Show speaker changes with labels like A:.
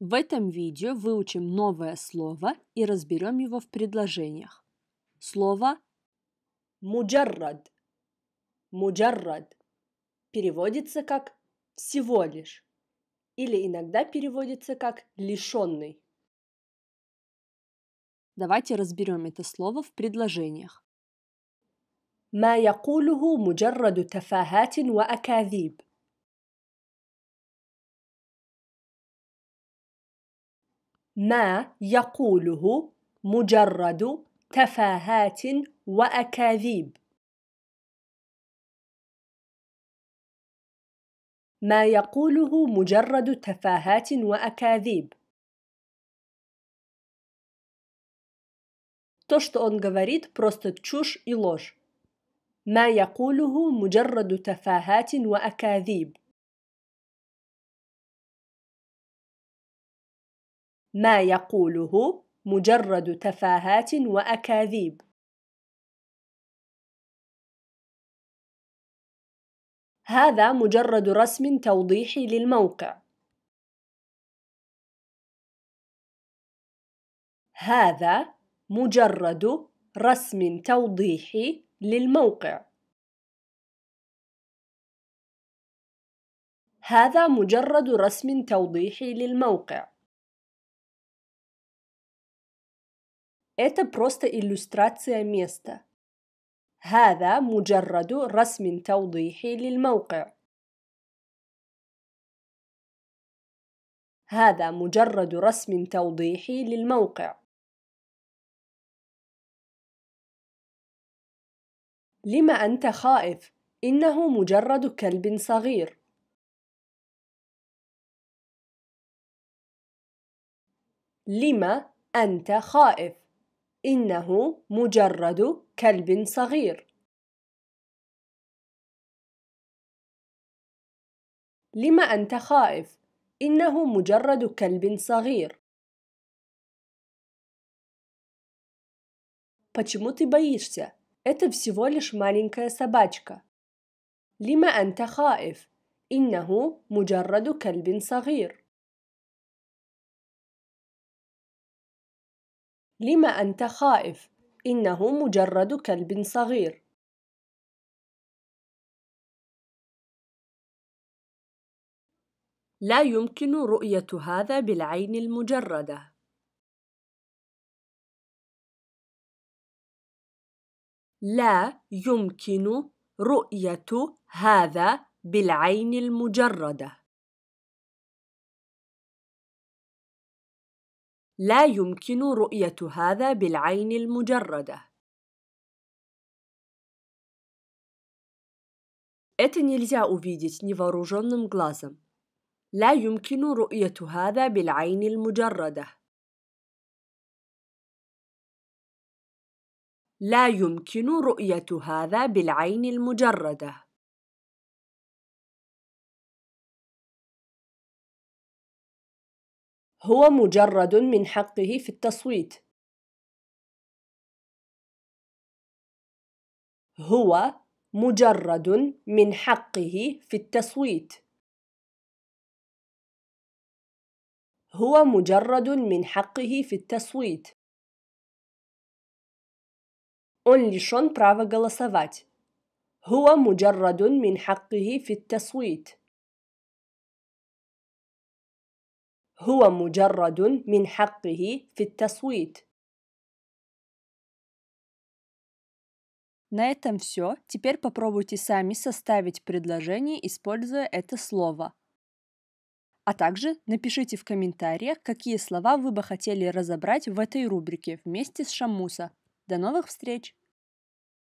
A: В этом видео выучим новое слово и разберем его в предложениях. Слово «муджаррад». «Муджаррад» переводится как «всего лишь» или иногда переводится как «лишенный». Давайте разберем это слово в предложениях.
B: ما يقوله مجرد تفاهات وأكاذيب ما يقوله مجرد تفاهات وأكاذيب ما يقوله مجرد تفاهات وأكاذيب То, что он говорит, просто чушь и ложь. ما يقوله مجرد تفاهات وأكاذيب. ما يقوله مجرد تفاهات وأكاذيب هذا مجرد رسم توضيحي للموقع هذا مجرد رسم توضيحي للموقع هذا مجرد رسم توضيحي للموقع Это просто иллюстрация места. هذا مجرد رسم توضيحي للموقع. هذا مجرد رسم توضيحي للموقع. لما أنت خائف؟ إنه مجرد كلب صغير. لما أنت خائف؟ إنه مجرد كلب صغير لما أنت خائف؟ إنه مجرد كلب صغير Почему ты боишься? Это всего лишь маленькая собачка. لما أنت خائف؟ إنه مجرد كلب صغير. لم أنت خائف؟ إنه مجرد كلب صغير. لا يمكن رؤية هذا بالعين المجردة. لا يمكن رؤية هذا بالعين المجردة. لا يمكن رؤية هذا بالعين المجردة. Это нельзя увидеть невооруженным глазом. لا يمكن رؤية هذا بالعين المجردة. لا يمكن رؤية هذا بالعين المجردة. هو مجرد من حقه في التصويت هو مجرد من حقه في التصويت هو مجرد من حقه في التصويت
A: Он лишен права голосовать. هو مجرد من حقه في
B: التصويت. هو مجرد من حقه في التصويت.
A: На этом все. Теперь попробуйте сами составить предложение, используя это слово. А также напишите в комментариях, какие
B: слова вы бы хотели разобрать в этой рубрике вместе с Шамуса. До новых встреч!